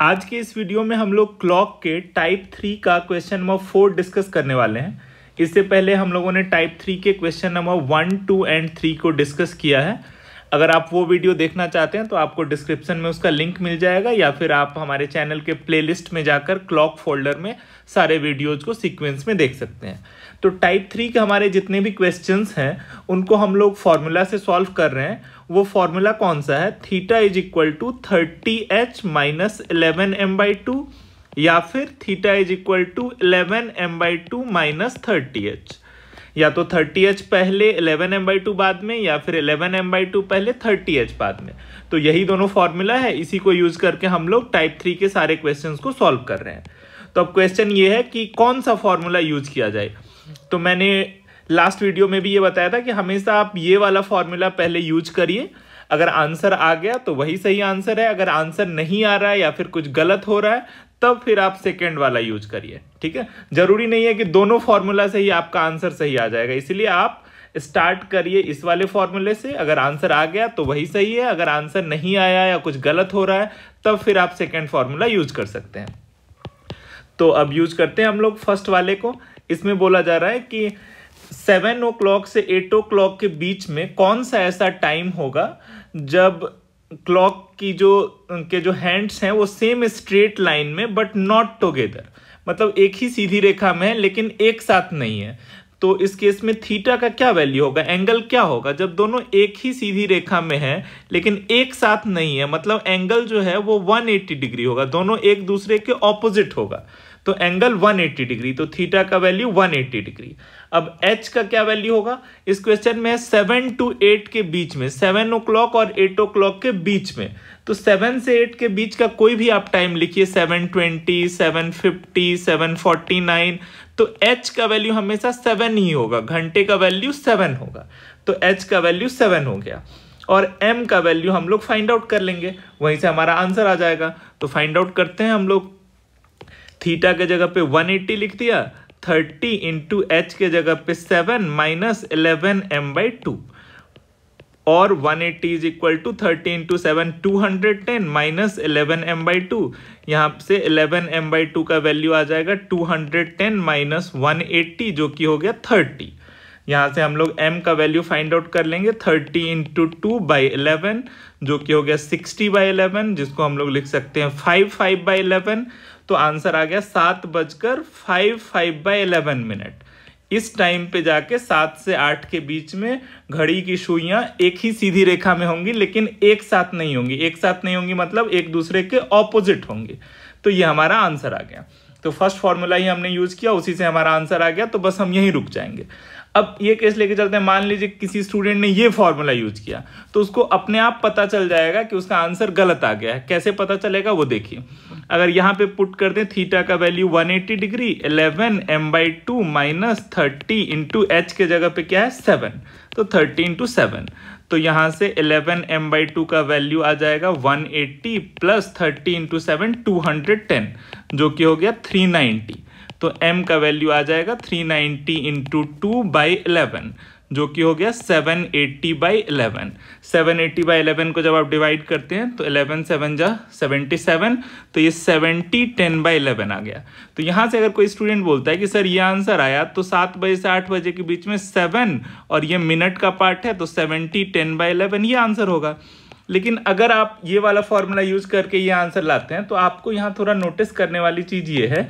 आज के इस वीडियो में हम लोग क्लॉक के टाइप थ्री का क्वेश्चन नंबर फोर डिस्कस करने वाले हैं इससे पहले हम लोगों ने टाइप थ्री के question number one two and three को डिस्कस किया है अगर आप वो वीडियो देखना चाहते हैं तो आपको डिस्क्रिप्शन में उसका लिंक मिल जाएगा या फिर आप हमारे चैनल के प्लेलिस्ट में जाकर क्लॉक फोल्डर में सारे वीडियोज को सीक्वेंस में देख सकते हैं तो टाइप थ्री के हमारे जितने भी क्वेश्चन हैं उनको हम लोग फॉर्मूला से सॉल्व कर रहे हैं वो फॉर्मूला कौन सा है theta is equal to thirty H minus eleven M by two या फिर theta is equal to eleven M by two minus thirty H या तो थर्टी एच पहले इलेवन एम बाई टू बाद में या फिर इलेवन एम बाई टू पहले थर्टी एच बाद में तो यही दोनों फॉर्मूला है इसी को यूज करके हम लोग टाइप थ्री के सारे क्वेश्चन को सॉल्व कर रहे हैं तो अब क्वेश्चन ये है कि कौन सा फॉर्मूला यूज किया जाए तो मैंने लास्ट वीडियो में भी ये बताया था कि हमेशा आप ये वाला फॉर्मूला पहले यूज करिए अगर आंसर आ गया तो वही सही आंसर है अगर आंसर नहीं आ रहा है या फिर कुछ गलत हो रहा है तब फिर आप सेकेंड वाला यूज करिए ठीक है जरूरी नहीं है कि दोनों फॉर्मूला से ही आपका आंसर सही आ जाएगा इसलिए आप स्टार्ट करिए इस वाले फॉर्मूले से अगर आंसर आ गया तो वही सही है अगर आंसर नहीं आया या कुछ गलत हो रहा है तब फिर आप सेकेंड फॉर्मूला यूज कर सकते हैं तो अब यूज करते हैं हम लोग फर्स्ट वाले को इसमें बोला जा रहा है कि सेवन ओ क्लॉक से एट ओ क्लॉक के बीच में कौन सा ऐसा टाइम होगा जब क्लॉक की जो के जो हैंड्स हैं वो सेम स्ट्रेट लाइन में बट नॉट टुगेदर मतलब एक ही सीधी रेखा में है लेकिन एक साथ नहीं है तो इस केस में थीटा का क्या वैल्यू होगा एंगल क्या होगा जब दोनों एक ही सीधी रेखा में है लेकिन एक साथ नहीं है मतलब एंगल जो है वो 180 डिग्री होगा दोनों एक दूसरे के ऑपोजिट होगा तो एंगल 180 डिग्री तो थीटा का वैल्यू 180 डिग्री अब एच का क्या वैल्यू होगा इस क्वेश्चन में सेवन टू एट के बीच में सेवन ओ क्लॉक और एट ओ क्लॉक के बीच में तो सेवन से एट के बीच का कोई भी आप टाइम लिखिए seven twenty seven fifty seven forty nine तो एच का वैल्यू हमेशा सेवन ही होगा घंटे का वैल्यू सेवन होगा तो एच का वैल्यू सेवन हो गया और एम का वैल्यू हम लोग फाइंड आउट कर लेंगे वहीं से हमारा आंसर आ जाएगा तो फाइंड आउट करते हैं हम लोग थीटा के जगह पे 180 लिख दिया 30 इंटू एच के जगह पे 7 minus eleven M by two और 180 eighty is equal to thirty into seven two hundred ten minus eleven M by two यहाँ से इलेवन एम बाई टू का वैल्यू आ जाएगा two hundred ten minus one eighty जो कि हो गया थर्टी यहाँ से हम लोग m का वैल्यू फाइंड आउट कर लेंगे 30 इंटू टू बाई इलेवन जो कि हो गया 60 बाई इलेवन जिसको हम लोग लिख सकते हैं 5 5 बाई इलेवन तो आंसर आ गया सात बजकर five five by eleven minute इस टाइम पे जाके सात से आठ के बीच में घड़ी की सुइयाँ एक ही सीधी रेखा में होंगी लेकिन एक साथ नहीं होंगी एक साथ नहीं होंगी मतलब एक दूसरे के ऑपोजिट होंगे तो ये हमारा आंसर आ गया तो फर्स्ट फॉर्मूला ही हमने यूज किया उसी से हमारा आंसर आ गया तो बस हम यहीं रुक जाएंगे अब ये केस लेके चलते हैं मान लीजिए किसी स्टूडेंट ने ये फॉर्मूला यूज किया तो उसको अपने आप पता चल जाएगा कि उसका आंसर गलत आ गया है कैसे पता चलेगा वो देखिए अगर यहाँ पे पुट कर दें थीटा का value 180 degree 11 M by two minus thirty into H के जगह पे क्या है सेवन तो थर्टी इंटू सेवन तो यहाँ से 11 एम बाई टू का वैल्यू आ जाएगा 180 eighty plus thirty into seven two जो कि हो गया 390 तो m का वैल्यू आ जाएगा 390 ninety into two by eleven जो कि हो गया 780 eighty by eleven seven eighty by eleven को जब आप डिवाइड करते हैं तो 11 सेवन जा सेवेंटी तो ये 70 10 बाई इलेवन आ गया तो यहाँ से अगर कोई स्टूडेंट बोलता है कि सर ये आंसर आया तो सात बजे से आठ बजे के बीच में सेवन और ये मिनट का पार्ट है तो 70 10 बाई इलेवन ये आंसर होगा लेकिन अगर आप ये वाला फॉर्मूला यूज करके ये आंसर लाते हैं तो आपको यहाँ थोड़ा नोटिस करने वाली चीज़ ये है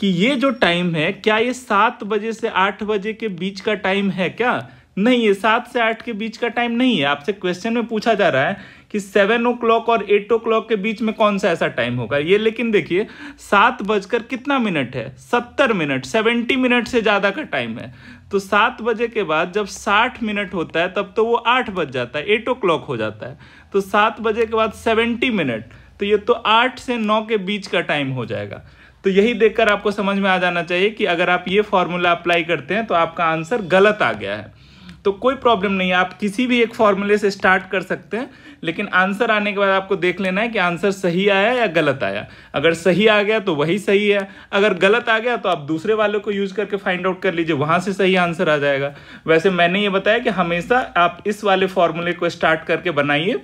कि ये जो टाइम है क्या ये सात बजे से आठ बजे के बीच का टाइम है क्या नहीं ये सात से आठ के बीच का टाइम नहीं है आपसे क्वेश्चन में पूछा जा रहा है कि सेवन ओ क्लॉक और एट ओ क्लॉक के बीच में कौन सा ऐसा टाइम होगा ये लेकिन देखिए सात बजकर कितना मिनट है सत्तर मिनट सेवेंटी मिनट से ज़्यादा का टाइम है तो सात बजे के बाद जब साठ मिनट होता है तब तो वो आठ बज जाता है एट ओ क्लॉक हो जाता है तो सात बजे के बाद सेवेंटी मिनट तो ये तो आठ से नौ के बीच का टाइम हो जाएगा तो यही देखकर आपको समझ में आ जाना चाहिए कि अगर आप ये फॉर्मूला अप्लाई करते हैं तो आपका आंसर गलत आ गया है तो कोई प्रॉब्लम नहीं है आप किसी भी एक फॉर्मूले से स्टार्ट कर सकते हैं लेकिन आंसर आने के बाद आपको देख लेना है कि आंसर सही आया या गलत आया अगर सही आ गया तो वही सही है अगर गलत आ गया तो आप दूसरे वाले को यूज करके फाइंड आउट कर लीजिए वहां से सही आंसर आ जाएगा वैसे मैंने ये बताया कि हमेशा आप इस वाले फॉर्मूले को स्टार्ट करके बनाइए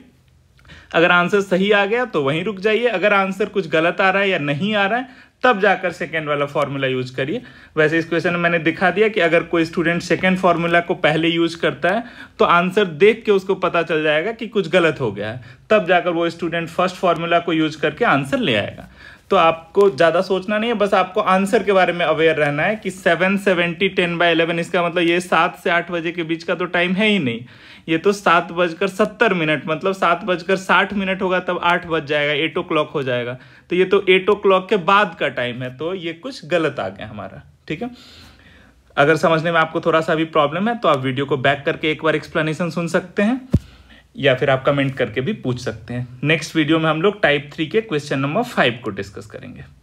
अगर आंसर सही आ गया तो वहीं रुक जाइए अगर आंसर कुछ गलत आ रहा है या नहीं आ रहा है तब जाकर सेकेंड वाला फॉर्मूला यूज करिए वैसे इस क्वेश्चन में मैंने दिखा दिया कि अगर कोई स्टूडेंट सेकेंड फॉर्मूला को पहले यूज करता है तो आंसर देख के उसको पता चल जाएगा कि कुछ गलत हो गया है तब जाकर वो स्टूडेंट फर्स्ट फॉर्मूला को यूज करके आंसर ले आएगा तो आपको ज़्यादा सोचना नहीं है बस आपको आंसर के बारे में अवेयर रहना है कि seven seventy ten by eleven इसका मतलब ये सात से आठ बजे के बीच का तो टाइम है ही नहीं ये तो सात बजकर सत्तर मिनट मतलब सात बजकर साठ मिनट होगा तब आठ बज जाएगा एट ओ क्लॉक हो जाएगा तो ये तो एट ओ क्लॉक के बाद का टाइम है तो ये कुछ गलत आ गया हमारा ठीक है अगर समझने में आपको थोड़ा सा भी प्रॉब्लम है तो आप वीडियो को बैक करके एक बार एक्सप्लेनेशन सुन सकते हैं या फिर आप कमेंट करके भी पूछ सकते हैं नेक्स्ट वीडियो में हम लोग टाइप थ्री के क्वेश्चन नंबर फाइव को डिस्कस करेंगे